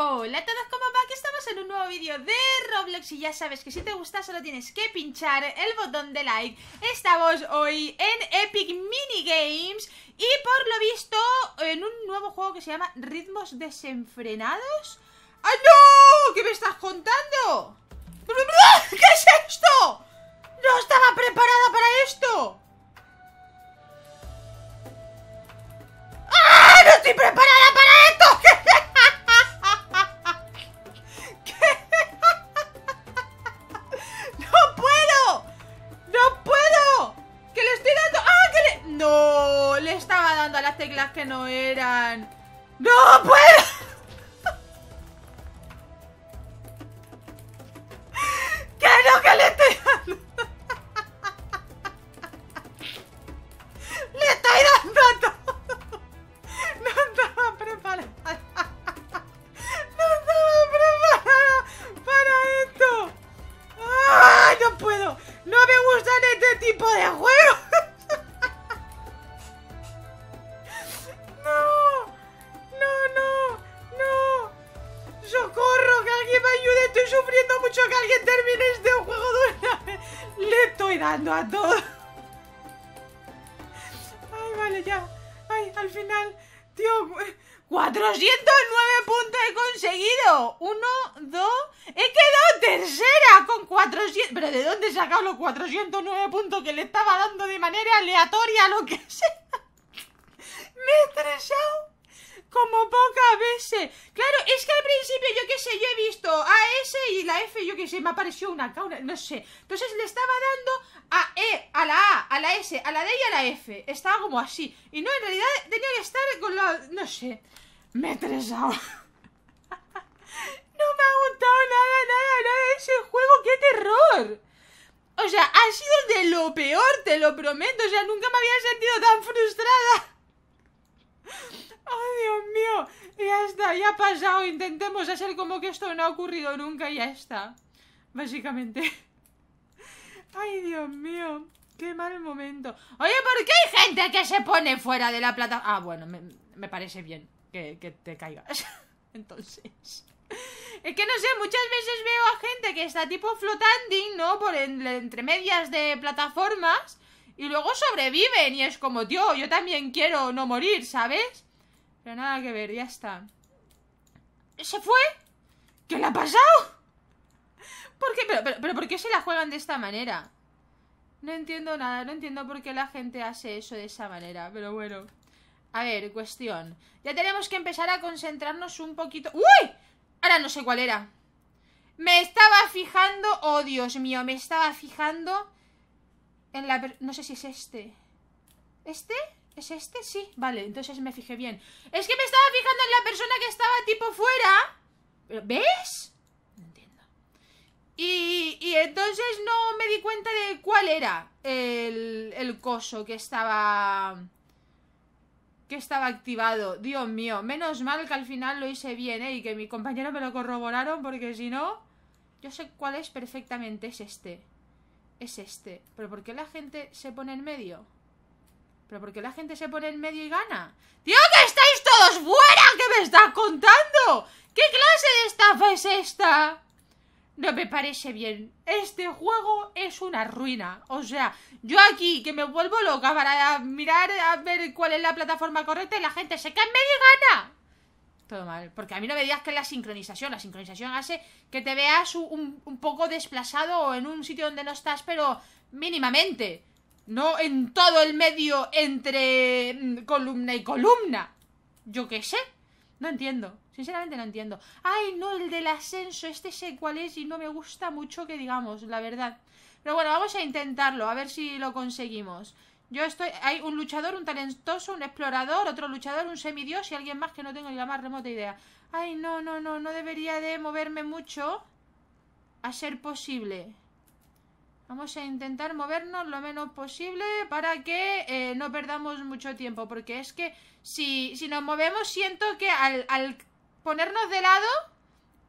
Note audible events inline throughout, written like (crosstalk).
Hola a todos, ¿cómo va? Aquí estamos en un nuevo vídeo de Roblox y ya sabes que si te gusta solo tienes que pinchar el botón de like Estamos hoy en Epic Minigames y por lo visto en un nuevo juego que se llama Ritmos Desenfrenados ¡Ay ¡Ah, no! ¿Qué me estás contando? ¿Qué es esto? No estaba preparada para esto sufriendo mucho que alguien termine este juego Le estoy dando a todos Ay, vale, ya. Ay, al final. Tío, 409 puntos he conseguido. Uno, dos... He quedado tercera con 400... Pero ¿de dónde he sacado los 409 puntos que le estaba dando de manera aleatoria a lo que sea? (laughs) Me he estresado. Como pocas veces. Claro, es que al principio, yo qué sé, yo he visto a S y la F, yo qué sé, me apareció una cauna, no sé. Entonces le estaba dando a E, a la A, a la S, a la D y a la F. Estaba como así. Y no, en realidad tenía que estar con la... no sé. Me he (laughs) no me ha gustado nada, nada, nada ese juego. ¡Qué terror! O sea, ha sido de lo peor, te lo prometo. O sea, nunca me había sentido tan frustrada. ¡Oh, Dios mío! Ya está, ya ha pasado. Intentemos hacer como que esto no ha ocurrido nunca y ya está. Básicamente. (laughs) ¡Ay, Dios mío! ¡Qué mal momento! Oye, ¿por qué hay gente que se pone fuera de la plataforma? Ah, bueno, me, parece bien que, te caigas. (laughs) Entonces... Es que no sé, muchas veces veo a gente que está tipo flotando, ¿no? Por entre medias de plataformas y luego sobreviven y es como, tío, yo también quiero no morir, ¿sabes? Pero nada que ver, ya está. ¿Se fue? ¿Qué le ha pasado? ¿Por qué? Pero, ¿por qué se la juegan de esta manera? No entiendo nada, no entiendo por qué la gente hace eso de esa manera, pero bueno. A ver, cuestión. Ya tenemos que empezar a concentrarnos un poquito... ¡Uy! Ahora no sé cuál era. Me estaba fijando... ¡Oh, Dios mío! Me estaba fijando en la... No sé si es este. ¿Este? ¿Es este? Sí, vale, entonces me fijé bien. Es que me estaba fijando en la persona que estaba tipo fuera. ¿Ves? No entiendo. Y, entonces no me di cuenta de cuál era el, el coso que estaba... Que estaba activado. Dios mío, menos mal que al final lo hice bien, ¿eh? Y que mi compañero me lo corroboraron porque si no... Yo sé cuál es perfectamente, es este. Es este. Pero ¿por qué la gente se pone en medio? ¿Pero por qué la gente se pone en medio y gana? ¡Tío, que estáis todos fuera! ¿Qué me estás contando? ¿Qué clase de estafa es esta? No me parece bien. Este juego es una ruina. O sea, yo aquí que me vuelvo loca para mirar a ver cuál es la plataforma correcta y la gente se cae en medio y gana. Todo mal. Porque a mí no me digas que es la sincronización. La sincronización hace que te veas un, un poco desplazado o en un sitio donde no estás, pero mínimamente. No en todo el medio entre mm, columna y columna. Yo qué sé. No entiendo. Sinceramente no entiendo. Ay, no, el del ascenso. Este sé cuál es y no me gusta mucho que digamos, la verdad. Pero bueno, vamos a intentarlo. A ver si lo conseguimos. Yo estoy... Hay un luchador, un talentoso, un explorador, otro luchador, un semidios y alguien más que no tengo ni la más remota idea. Ay, no, no, no. No debería de moverme mucho a ser posible. Vamos a intentar movernos lo menos posible para que eh, no perdamos mucho tiempo. Porque es que si, si nos movemos siento que al, ponernos de lado,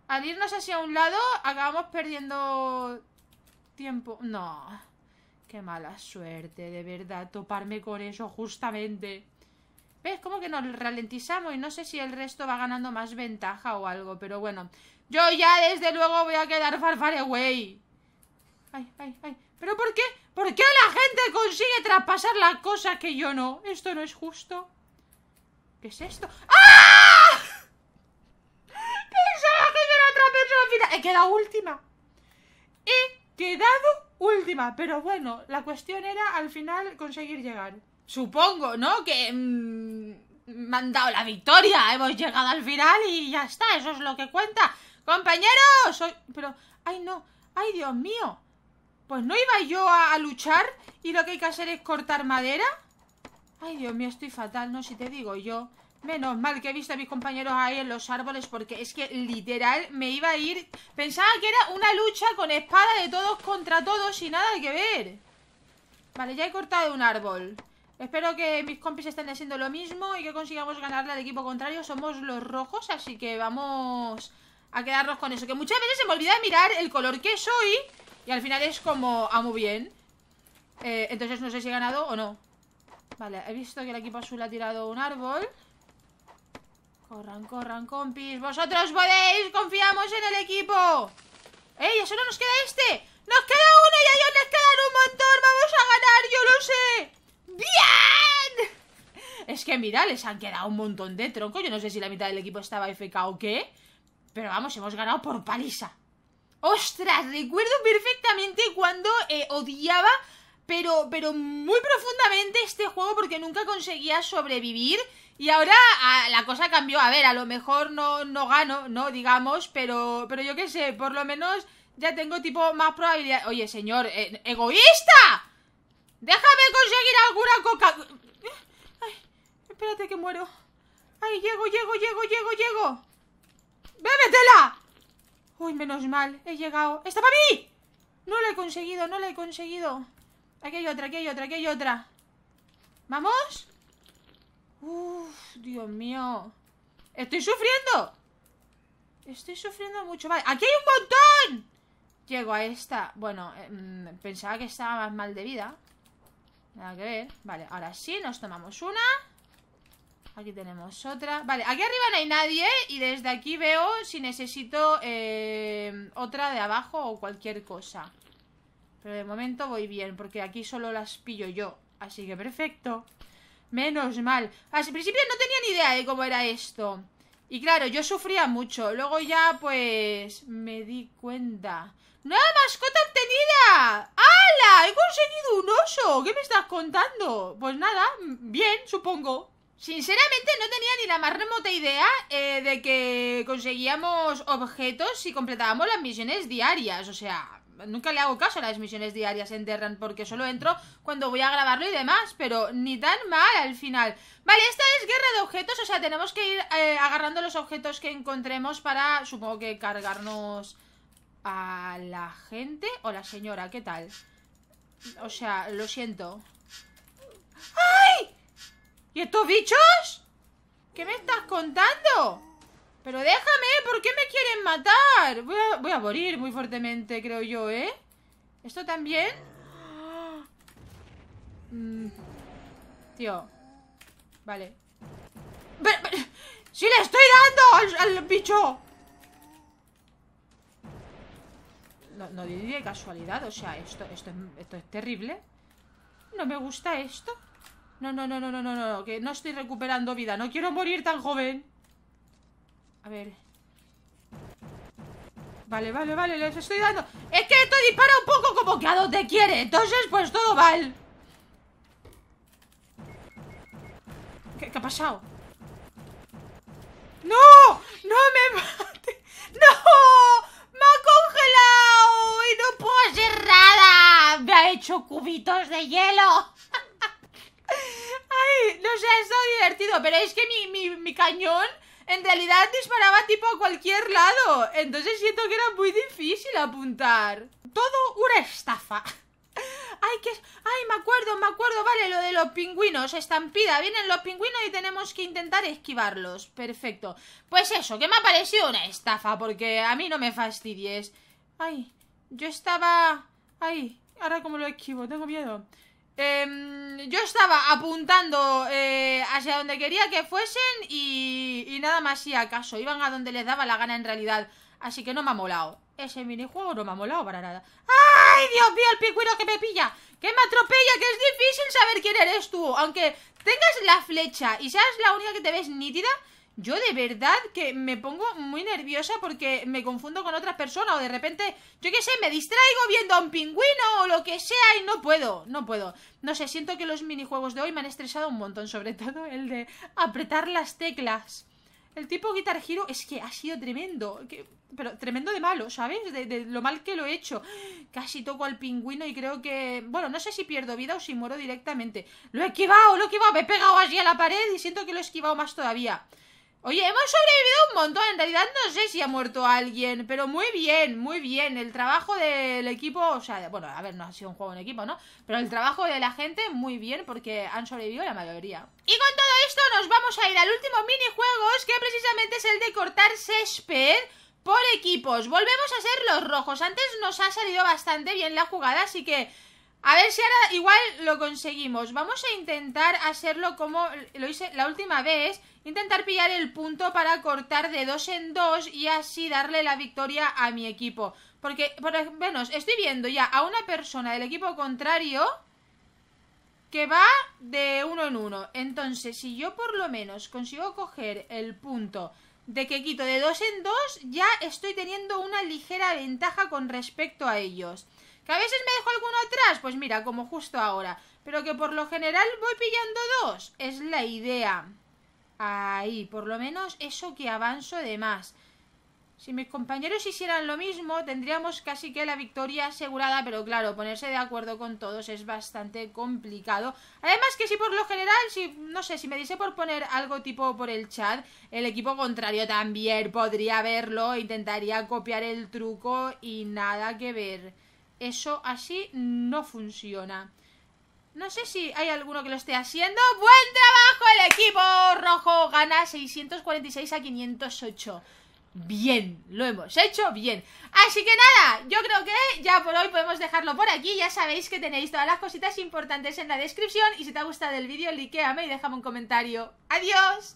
al irnos hacia un lado, acabamos perdiendo tiempo. No, qué mala suerte, de verdad, toparme con eso justamente. ¿Ves? Como que nos ralentizamos y no sé si el resto va ganando más ventaja o algo. Pero bueno, yo ya desde luego voy a quedar far, ay, ay, ay. ¿Pero por qué? ¿Por qué la gente consigue traspasar la cosa que yo no? Esto no es justo. ¿Qué es esto? ¡Ah! Pensaba que yo era otra persona He quedado última. He quedado última. Pero bueno, la cuestión era al final conseguir llegar. Supongo, ¿no? Que... Mm, me han dado la victoria. Hemos llegado al final y ya está. Eso es lo que cuenta. Compañeros. Soy... Pero... Ay, no. Ay, Dios mío. Pues no iba yo a, luchar y lo que hay que hacer es cortar madera. Ay, Dios mío, estoy fatal, ¿no? Si te digo yo. Menos mal que he visto a mis compañeros ahí en los árboles porque es que literal me iba a ir... Pensaba que era una lucha con espada de todos contra todos y nada que ver. Vale, ya he cortado un árbol. Espero que mis compis estén haciendo lo mismo y que consigamos ganarle al equipo contrario. Somos los rojos, así que vamos a quedarnos con eso. Que muchas veces se me olvida mirar el color que soy y al final es como, amo ah, muy bien. Eh, entonces no sé si he ganado o no. Vale, he visto que el equipo azul ha tirado un árbol. Corran, corran, compis. Vosotros podéis, confiamos en el equipo. ¡Ey, solo nos queda este! ¡Nos queda uno y a ellos les quedan un montón! ¡Vamos a ganar, yo lo sé! ¡Bien! Es que mira, les han quedado un montón de troncos. Yo no sé si la mitad del equipo estaba FK o qué. Pero vamos, hemos ganado por paliza. Ostras, recuerdo perfectamente cuando eh, odiaba, pero, pero muy profundamente este juego porque nunca conseguía sobrevivir. Y ahora ah, la cosa cambió. A ver, a lo mejor no, no gano, ¿no? Digamos, pero, pero yo qué sé, por lo menos ya tengo tipo más probabilidad. Oye, señor, eh, ¡egoísta! ¡Déjame conseguir alguna coca! espérate que muero. Ay, llego, llego, llego, llego, llego. ¡Bébetela! Uy, menos mal, he llegado ¡Esta para mí! No la he conseguido, no lo he conseguido Aquí hay otra, aquí hay otra, aquí hay otra ¿Vamos? Uff, Dios mío Estoy sufriendo Estoy sufriendo mucho Vale, aquí hay un montón Llego a esta, bueno eh, mm, Pensaba que estaba más mal de vida Nada que ver, vale, ahora sí Nos tomamos una Aquí tenemos otra. Vale, aquí arriba no hay nadie ¿eh? y desde aquí veo si necesito eh, otra de abajo o cualquier cosa. Pero de momento voy bien, porque aquí solo las pillo yo. Así que perfecto. Menos mal. Al principio no tenía ni idea de cómo era esto. Y claro, yo sufría mucho. Luego ya, pues, me di cuenta. ¡Nueva mascota obtenida! ¡Hala! ¡He conseguido un oso! ¿Qué me estás contando? Pues nada, bien, supongo. Sinceramente no tenía ni la más remota idea eh, de que conseguíamos objetos si completábamos las misiones diarias. O sea, nunca le hago caso a las misiones diarias en Terran porque solo entro cuando voy a grabarlo y demás, pero ni tan mal al final. Vale, esta es guerra de objetos, o sea, tenemos que ir eh, agarrando los objetos que encontremos para, supongo que cargarnos a la gente. o la señora, ¿qué tal? O sea, lo siento. ¡Ay! ¿Y estos bichos? ¿Qué me estás contando? Pero déjame, ¿eh? ¿por qué me quieren matar? Voy a, morir muy fuertemente, creo yo, ¿eh? ¿Esto también? Mm. Tío. Vale. Si le estoy dando al, bicho! No, no diría casualidad, o sea, esto, esto es terrible. No me gusta esto. No, no, no, no, no, no, no, que no estoy recuperando vida. No quiero morir tan joven. A ver. Vale, vale, vale, les estoy dando. Es que esto dispara un poco como que a donde quiere. Entonces, pues todo mal. ¿Qué, qué ha pasado? ¡No! ¡No me mate! (laughs) ¡No! ¡Me ha congelado! ¡Y no puedo hacer nada! ¡Me ha hecho cubitos de hielo! divertido, pero es que mi, mi, mi cañón en realidad disparaba tipo a cualquier lado. Entonces siento que era muy difícil apuntar. Todo una estafa. (laughs) Ay, que... Ay, me acuerdo, me acuerdo, vale, lo de los pingüinos, estampida. Vienen los pingüinos y tenemos que intentar esquivarlos. Perfecto. Pues eso, que me ha parecido una estafa, porque a mí no me fastidies. Ay, yo estaba... Ay, ahora como lo esquivo, tengo miedo. Em, yo estaba apuntando eh, hacia donde quería que fuesen y, nada más y acaso. Iban a donde les daba la gana en realidad. Así que no me ha molado. Ese minijuego no me ha molado para nada. ¡Ay, Dios mío, el picuero que me pilla! ¡Que me atropella! ¡Que es difícil saber quién eres tú! Aunque tengas la flecha y seas la única que te ves nítida, yo de verdad que me pongo muy nerviosa porque me confundo con otra persona o de repente, yo qué sé, me distraigo viendo a un pingüino o lo que sea y no puedo, no puedo. No sé, siento que los minijuegos de hoy me han estresado un montón, sobre todo el de apretar las teclas. El tipo Guitar giro es que ha sido tremendo, pero tremendo de malo, ¿sabes? De, lo mal que lo he hecho. Casi toco al pingüino y creo que... Bueno, no sé si pierdo vida o si muero directamente. Lo he esquivado, lo he esquivado, me he pegado allí a la pared y siento que lo he esquivado más todavía. Oye, hemos sobrevivido un montón. En realidad no sé si ha muerto alguien, pero muy bien, muy bien. El trabajo del equipo, o sea, bueno, a ver, no ha sido un juego en equipo, ¿no? Pero el trabajo de la gente, muy bien, porque han sobrevivido la mayoría. Y con todo esto nos vamos a ir al último minijuegos, que precisamente es el de cortar césped por equipos. Volvemos a ser los rojos. Antes nos ha salido bastante bien la jugada, así que... A ver si ahora igual lo conseguimos. Vamos a intentar hacerlo como lo hice la última vez. Intentar pillar el punto para cortar de dos en dos y así darle la victoria a mi equipo. Porque, por menos, estoy viendo ya a una persona del equipo contrario que va de uno en uno. Entonces, si yo por lo menos consigo coger el punto de que quito de dos en dos, ya estoy teniendo una ligera ventaja con respecto a ellos. ¿Que a veces me dejo alguno atrás? Pues mira, como justo ahora. Pero que por lo general voy pillando dos. Es la idea. Ahí, por lo menos eso que avanzo de más. Si mis compañeros hicieran lo mismo, tendríamos casi que la victoria asegurada, pero claro, ponerse de acuerdo con todos es bastante complicado. Además que si por lo general, si no sé, si me dice por poner algo tipo por el chat, el equipo contrario también podría verlo, intentaría copiar el truco y nada que ver. Eso así no funciona. No sé si hay alguno que lo esté haciendo. ¡Buen trabajo! El equipo rojo gana 646 a 508. Bien, lo hemos hecho bien Así que nada, yo creo que ya por hoy podemos dejarlo por aquí Ya sabéis que tenéis todas las cositas importantes en la descripción Y si te ha gustado el vídeo, likeame y déjame un comentario ¡Adiós!